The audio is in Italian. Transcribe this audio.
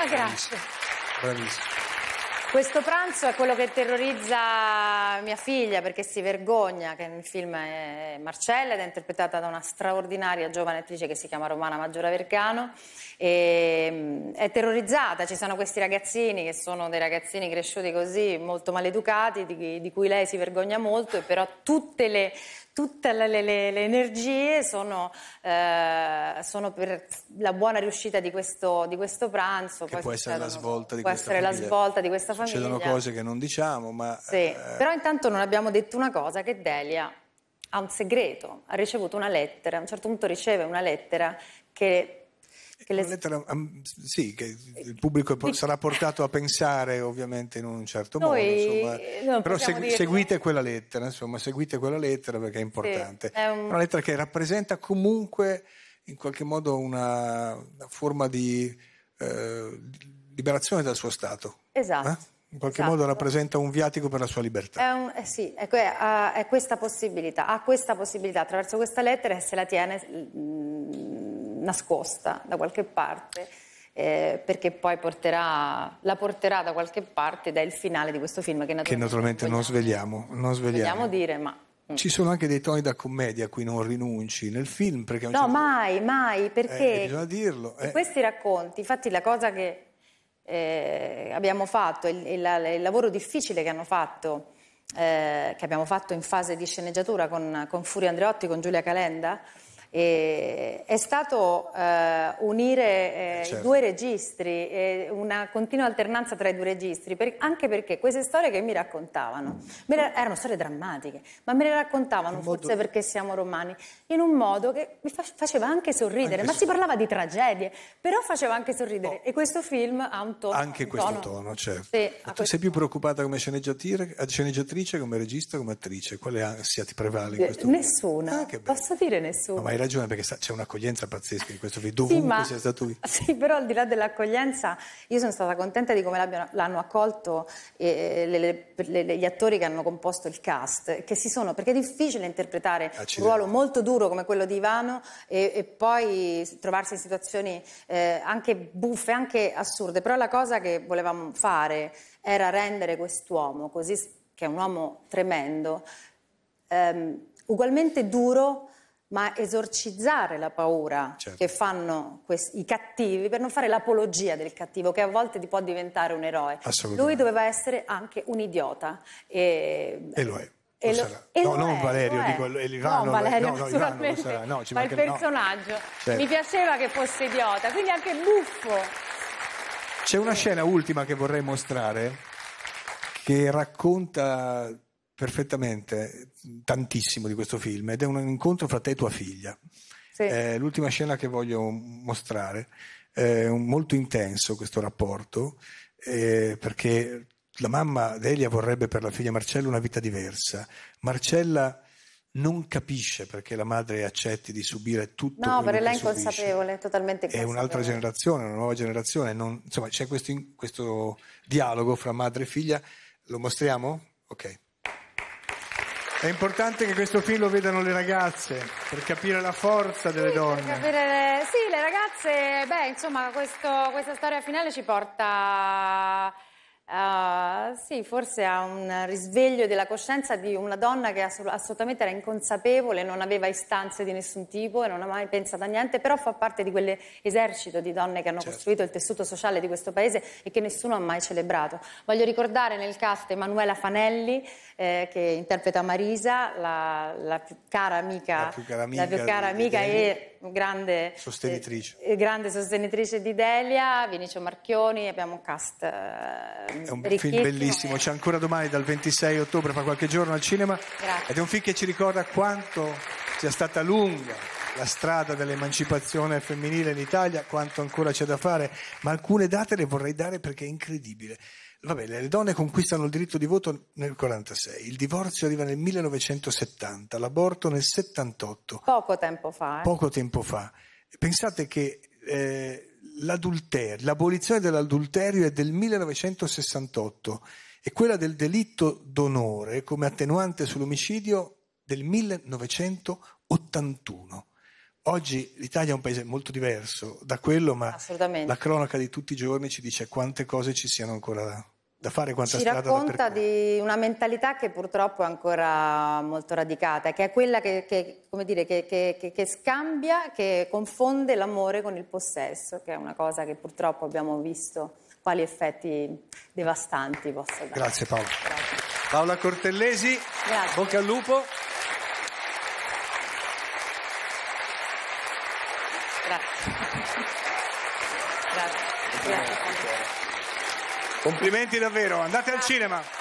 Ah, grazie. Bravissimo. Questo pranzo è quello che terrorizza mia figlia perché si vergogna, che nel film è Marcella ed è interpretata da una straordinaria giovane attrice che si chiama Romana Maggiora Vercano E, è terrorizzata, ci sono questi ragazzini che sono dei ragazzini cresciuti così, molto maleducati, di cui lei si vergogna molto e però tutte le tutte le, le, le energie sono, eh, sono, per la buona riuscita di questo, di questo pranzo. Che Poi può essere, la svolta, può essere la svolta di questa famiglia. Ci sono cose che non diciamo, ma... Sì, eh... però intanto non abbiamo detto una cosa, che Delia ha un segreto, ha ricevuto una lettera, a un certo punto riceve una lettera che che le... lettera, um, sì, che il pubblico sarà portato a pensare ovviamente in un certo Noi, modo, insomma. Eh, però segu- dire... seguite quella lettera, insomma, seguite quella lettera perché è importante. Sì, è un... Una lettera che rappresenta comunque in qualche modo una, una forma di eh, liberazione dal suo stato. Eh? Esatto. Eh? In qualche esatto. modo rappresenta un viatico per la sua libertà. È un, eh sì, è, è, è, questa possibilità, ha questa possibilità attraverso questa lettera e se la tiene nascosta da qualche parte. Eh, perché poi porterà, la porterà da qualche parte ed è il finale di questo film che naturalmente, che naturalmente non svegliamo. Non svegliamo. Vogliamo dire, ma... Mm. Ci sono anche dei toni da commedia a cui non rinunci nel film. Perché no, certo... mai, mai, eh, perché... Eh, bisogna dirlo. Eh. Questi racconti, infatti la cosa che eh, abbiamo fatto, il, il, il, lavoro difficile che hanno fatto, eh, che abbiamo fatto in fase di sceneggiatura con, con Furio Andreotti, con Giulia Calenda, e, è stato eh, unire eh, eh certo. i due registri, eh, una continua alternanza tra i due registri, per, anche perché queste storie che mi raccontavano, me le, erano storie drammatiche, ma me le raccontavano in forse perché siamo romani, in un modo che mi fa, faceva anche sorridere, anche ma si parlava di tragedie, però faceva anche sorridere oh. e questo film ha un tono. Anche un questo tono, tono certo. Sì, tu questo... sei più preoccupata come eh, sceneggiatrice, come regista, come attrice? Quale ansia ti prevale in eh, questo Nessuna, momento? Ah, posso dire nessuna ragione perché c'è un'accoglienza pazzesca di questo film, dovunque sì, ma, sia stato qui. Sì, però al di là dell'accoglienza io sono stata contenta di come l'hanno accolto eh, le, le, le, gli attori che hanno composto il cast, che si sono, perché è difficile interpretare Accidenti. un ruolo molto duro come quello di Ivano e, e poi trovarsi in situazioni eh, anche buffe, anche assurde, però la cosa che volevamo fare era rendere quest'uomo, così, che è un uomo tremendo, ehm, ugualmente duro ma esorcizzare la paura certo. che fanno i cattivi per non fare l'apologia del cattivo che a volte ti può diventare un eroe. Lui doveva essere anche un idiota. E, e lo è. E lo, lo, e no, non è, Valerio, dico Ivano. No, Valerio, no, Ivano sarà, no, ma il personaggio. No. Certo. Mi piaceva che fosse idiota, quindi anche buffo. C'è una scena ultima che vorrei mostrare che racconta perfettamente tantissimo di questo film ed è un incontro fra te e tua figlia. Sì. Eh, l'ultima scena che voglio mostrare è molto intenso questo rapporto eh, perché la mamma Delia vorrebbe per la figlia Marcella una vita diversa. Marcella non capisce perché la madre accetti di subire tutto no, quello che No, lei è inconsapevole, totalmente consapevole. È un'altra generazione, una nuova generazione. Non, insomma, c'è questo, questo dialogo fra madre e figlia. Lo mostriamo? Ok. È importante che questo film lo vedano le ragazze per capire la forza delle sì, donne. Capire, sì, le ragazze, beh, insomma, questo, questa storia finale ci porta Uh, sì, forse a un risveglio della coscienza di una donna che assolutamente era inconsapevole, non aveva istanze di nessun tipo e non ha mai pensato a niente, però fa parte di quell'esercito di donne che hanno certo. costruito il tessuto sociale di questo paese e che nessuno ha mai celebrato. Voglio ricordare nel cast Emanuela Fanelli, eh, che interpreta Marisa, la, la, più cara amica, la più cara amica, più cara amica e grande sostenitrice, eh, grande sostenitrice di Delia, Vinicio Marchioni, abbiamo un cast eh, È un film bellissimo, c'è ancora domani dal 26 ottobre, fa qualche giorno al cinema. Grazie. Ed è un film che ci ricorda quanto sia stata lunga la strada dell'emancipazione femminile in Italia, quanto ancora c'è da fare, ma alcune date le vorrei dare perché è incredibile. Vabbè, le donne conquistano il diritto di voto nel 1946, il divorzio arriva nel 1970, l'aborto nel 78. Poco tempo fa. Eh? Poco tempo fa. Pensate che eh, l'abolizione dell'adulterio è del 1968 e quella del delitto d'onore come attenuante sull'omicidio del 1981. Oggi l'Italia è un paese molto diverso da quello, ma la cronaca di tutti i giorni ci dice quante cose ci siano ancora da fare, quanta ci strada da percorrere. Ci racconta di una mentalità che purtroppo è ancora molto radicata, che è quella che, che, dire, che, che scambia, che confonde l'amore con il possesso, che è una cosa che purtroppo abbiamo visto quali effetti devastanti possa dare. Grazie Paola. Grazie. Paola Cortellesi, Grazie. bocca al lupo. Grazie. Grazie. Grazie. Complimenti davvero, andate al cinema.